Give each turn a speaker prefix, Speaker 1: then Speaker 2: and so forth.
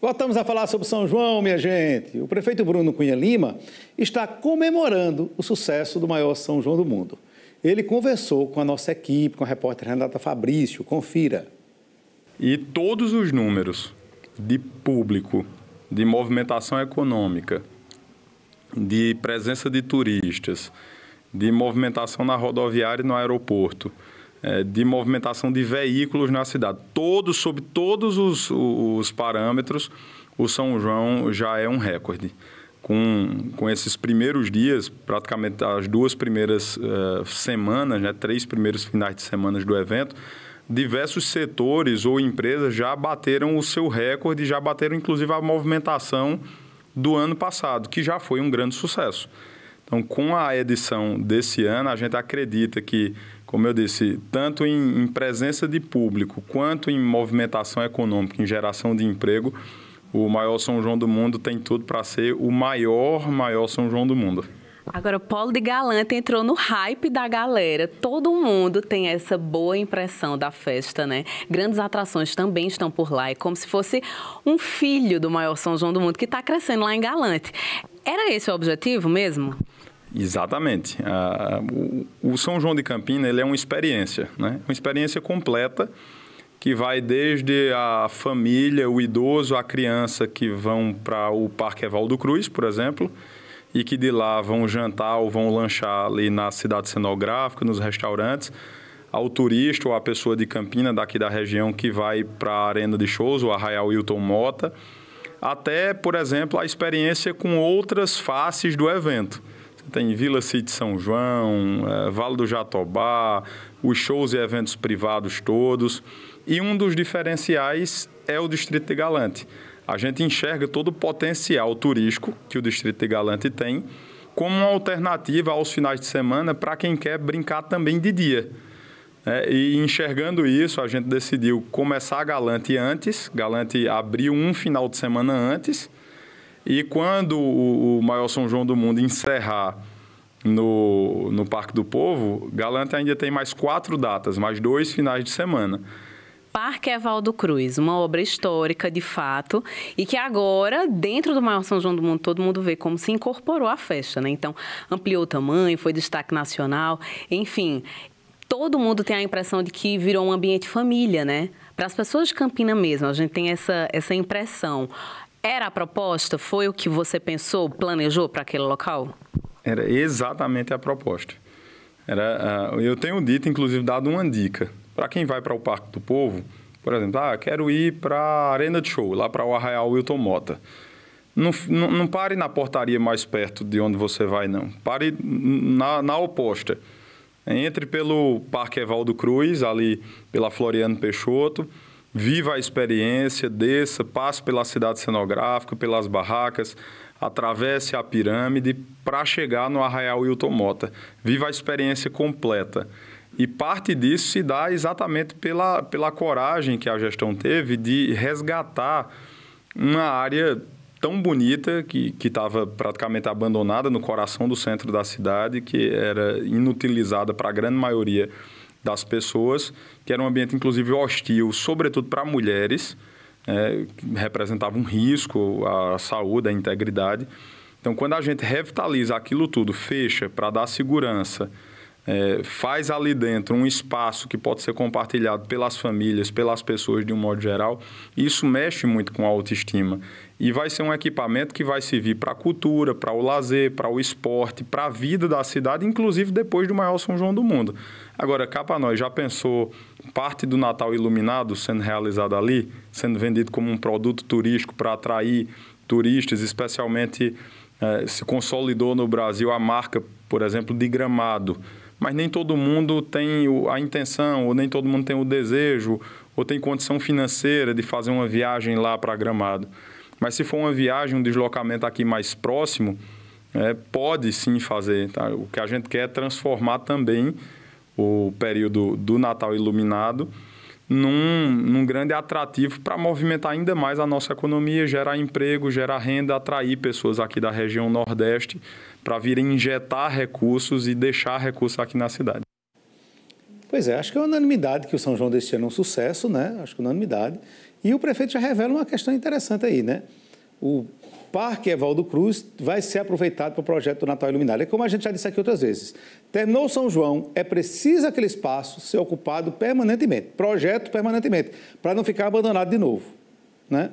Speaker 1: Voltamos a falar sobre São João, minha gente. O prefeito Bruno Cunha Lima está comemorando o sucesso do maior São João do mundo. Ele conversou com a nossa equipe, com a repórter Renata Fabrício. Confira. E todos os números de público, de movimentação econômica, de presença de turistas, de movimentação na rodoviária e no aeroporto, é, de movimentação de veículos na cidade. Todos, sob todos os, os parâmetros, o São João já é um recorde. Com, com esses primeiros dias, praticamente as duas primeiras uh, semanas, né, três primeiros finais de semana do evento, diversos setores ou empresas já bateram o seu recorde, já bateram inclusive a movimentação do ano passado, que já foi um grande sucesso. Então, com a edição desse ano, a gente acredita que como eu disse, tanto em, em, presença de público quanto em movimentação econômica, em geração de emprego, o maior São João do mundo tem tudo para ser o maior, maior São João do mundo.
Speaker 2: Agora, o Polo de Galante entrou no hype da galera. Todo mundo tem essa boa impressão da festa, né? Grandes atrações também estão por lá. É como se fosse um filho do maior São João do mundo que está crescendo lá em Galante. Era esse o objetivo mesmo?
Speaker 1: Exatamente. Ah, o, o, São João de Campina ele é uma experiência, né? uma experiência completa que vai desde a família, o idoso, a criança que vão para o Parque Evaldo Cruz, por exemplo, e que de lá vão jantar ou vão lanchar ali na cidade cenográfica, nos restaurantes, ao turista ou à pessoa de Campina, daqui da região, que vai para a Arena de Shows, o Arraial Wilton Mota, até, por exemplo, a experiência com outras faces do evento tem Vila Cid São João, é, Vale do Jatobá, os shows e eventos privados todos. E um dos diferenciais é o Distrito de Galante. A gente enxerga todo o potencial turístico que o Distrito de Galante tem como uma alternativa aos finais de semana para quem quer brincar também de dia. É, e enxergando isso, a gente decidiu começar a Galante antes. Galante abriu um final de semana antes e quando o, o maior São João do mundo encerrar no, no Parque do Povo, Galante ainda tem mais quatro datas, mais dois finais de semana.
Speaker 2: Parque Evaldo Cruz, uma obra histórica de fato, e que agora, dentro do maior São João do mundo, todo mundo vê como se incorporou à festa, né? Então, ampliou o tamanho, foi destaque nacional, enfim. Todo mundo tem a impressão de que virou um ambiente família, né? Para as pessoas de Campina mesmo, a gente tem essa, essa impressão. Era a proposta? Foi o que você pensou, planejou para aquele local?
Speaker 1: Era exatamente a proposta. Era, ah, eu tenho dito, inclusive, dado uma dica. Para quem vai para o Parque do Povo, por exemplo, ah, quero ir para a Arena de Show, lá para o Arraial Wilton Mota. Não, não, não, pare na portaria mais perto de onde você vai, não. Pare na, na oposta. Entre pelo Parque Evaldo Cruz, ali pela Floriano Peixoto, viva a experiência, desça, passe pela cidade cenográfica, pelas barracas, atravesse a pirâmide para chegar no Arraial Hilton Mota. Viva a experiência completa. E parte disso se dá exatamente pela, pela coragem que a gestão teve de resgatar uma área tão bonita que estava praticamente abandonada no coração do centro da cidade, que era inutilizada para a grande maioria das pessoas, que era um ambiente, inclusive, hostil, sobretudo para mulheres, é, representava um risco à saúde, à integridade. Então, quando a gente revitaliza aquilo tudo, fecha para dar segurança é, faz ali dentro um espaço que pode ser compartilhado pelas famílias, pelas pessoas de um modo geral, isso mexe muito com a autoestima. E vai ser um equipamento que vai servir para a cultura, para o lazer, para o esporte, para a vida da cidade, inclusive depois do maior São João do mundo. Agora, cá para nós, já pensou parte do Natal iluminado sendo realizado ali, sendo vendido como um produto turístico para atrair turistas, especialmente eh, se consolidou no Brasil a marca, por exemplo, de gramado mas nem todo mundo tem a intenção, ou nem todo mundo tem o desejo, ou tem condição financeira de fazer uma viagem lá para Gramado. Mas se for uma viagem, um deslocamento aqui mais próximo, é, pode sim fazer. Tá? O que a gente quer é transformar também o período do Natal iluminado num, num grande atrativo para movimentar ainda mais a nossa economia, gerar emprego, gerar renda, atrair pessoas aqui da região Nordeste para virem injetar recursos e deixar recursos aqui na cidade. Pois é, acho que é unanimidade que o São João deste ano é um sucesso, né? Acho que unanimidade. E o prefeito já revela uma questão interessante aí, né? O Parque Evaldo Cruz vai ser aproveitado para o projeto do Natal Iluminado. É como a gente já disse aqui outras vezes. Terminou São João, é preciso aquele espaço ser ocupado permanentemente, projeto permanentemente, para não ficar abandonado de novo, né?